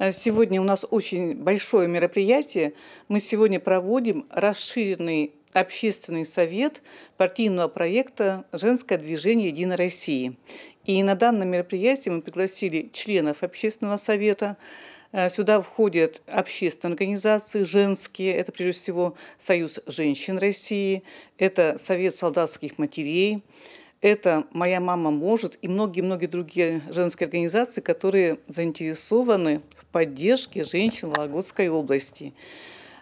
Э, сегодня у нас очень большое мероприятие. Мы сегодня проводим расширенный общественный совет партийного проекта «Женское движение Единой России». И на данном мероприятии мы пригласили членов общественного совета, э, Сюда входят общественные организации, женские, это прежде всего Союз женщин России, это Совет солдатских матерей, это «Моя мама может» и многие-многие другие женские организации, которые заинтересованы в поддержке женщин Вологодской области.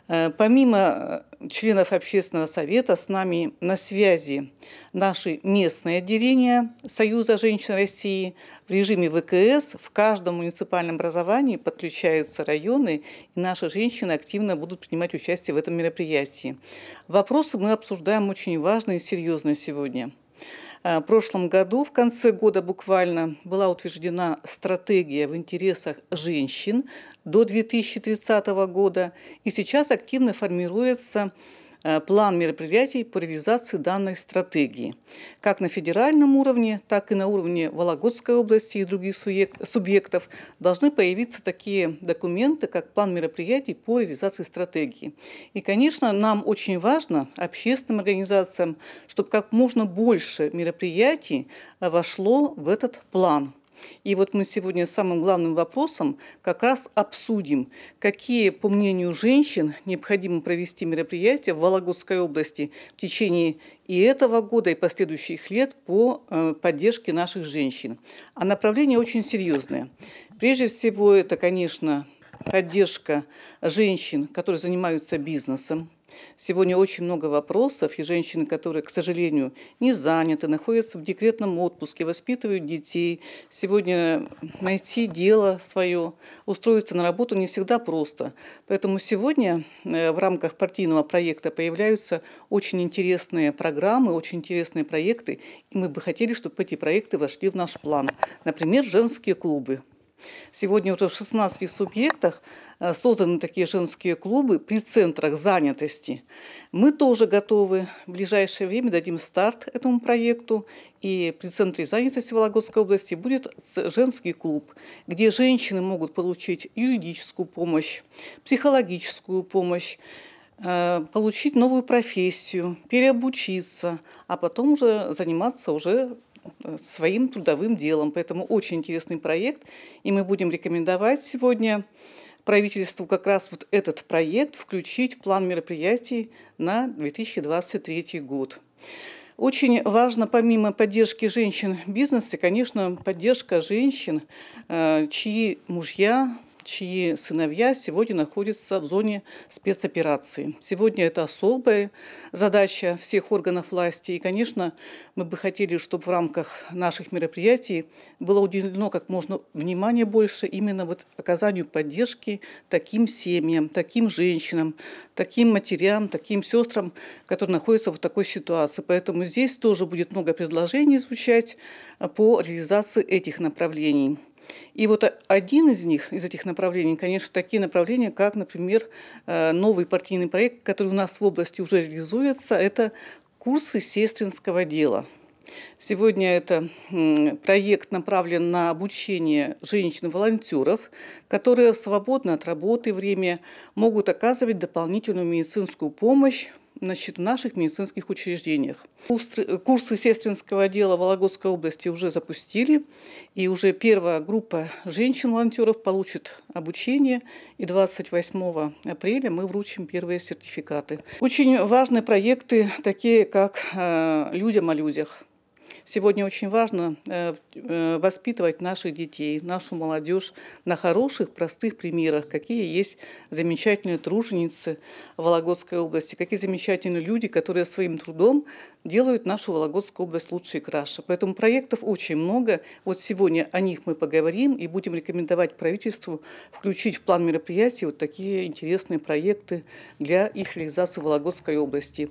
Э, помимо членов общественного совета, с нами на связи наши местные отделения Союза женщин России. В режиме ВКС в каждом муниципальном образовании подключаются районы, и наши женщины активно будут принимать участие в этом мероприятии. Вопросы мы обсуждаем очень важные и серьезные сегодня – Э, в прошлом году, в конце года буквально, была утверждена стратегия в интересах женщин до 2030 года, и сейчас активно формируется Э, план мероприятий по реализации данной стратегии, как на федеральном уровне, так и на уровне Вологодской области и других субъектов должны появиться такие документы, как план мероприятий по реализации стратегии. И, конечно, нам очень важно общественным организациям, чтобы как можно больше мероприятий э, вошло в этот план и вот мы сегодня самым главным вопросом как раз обсудим, какие, по мнению женщин, необходимо провести мероприятия в Вологодской области в течение и этого года, и последующих лет по э, поддержке наших женщин. А направление очень серьезное. Прежде всего, это, конечно, поддержка женщин, которые занимаются бизнесом, Сегодня очень много вопросов, и женщины, которые, к сожалению, не заняты, находятся в декретном отпуске, воспитывают детей. Сегодня найти дело свое, устроиться на работу не всегда просто. Поэтому сегодня э, в рамках партийного проекта появляются очень интересные программы, очень интересные проекты, и мы бы хотели, чтобы эти проекты вошли в наш план. Например, женские клубы. Сегодня уже в 16 субъектах э, созданы такие женские клубы при центрах занятости. Мы тоже готовы. В ближайшее время дадим старт этому проекту. И при центре занятости Вологодской области будет женский клуб, где женщины могут получить юридическую помощь, психологическую помощь, э, получить новую профессию, переобучиться, а потом уже заниматься уже своим трудовым делом. Поэтому очень интересный проект, и мы будем рекомендовать сегодня правительству как раз вот этот проект включить в план мероприятий на 2023 год. Очень важно, помимо поддержки женщин в бизнесе, конечно, поддержка женщин, э, чьи мужья чьи сыновья сегодня находятся в зоне спецоперации. Сегодня это особая задача всех органов власти. И, конечно, мы бы хотели, чтобы в рамках наших мероприятий было уделено как можно внимание больше именно вот оказанию поддержки таким семьям, таким женщинам, таким матерям, таким сестрам, которые находятся в такой ситуации. Поэтому здесь тоже будет много предложений звучать а, по реализации этих направлений. И вот один из них, из этих направлений, конечно, такие направления, как, например, э, новый партийный проект, который у нас в области уже реализуется, это курсы сестринского дела. Сегодня это проект направлен на обучение женщин-волонтеров, которые свободно от работы время могут оказывать дополнительную медицинскую помощь значит, в наших медицинских учреждениях. Курсы сестринского отдела Вологодской области уже запустили, и уже первая группа женщин-волонтеров получит обучение, и 28 апреля мы вручим первые сертификаты. Очень важны проекты, такие как э, «Людям о людях», Сегодня очень важно э, э, воспитывать наших детей, нашу молодежь на хороших, простых примерах, какие есть замечательные труженицы Вологодской области, какие замечательные люди, которые своим трудом делают нашу Вологодскую область лучше и краше. Поэтому проектов очень много. Вот сегодня о них мы поговорим и будем рекомендовать правительству включить в план мероприятий вот такие интересные проекты для их реализации в Вологодской области.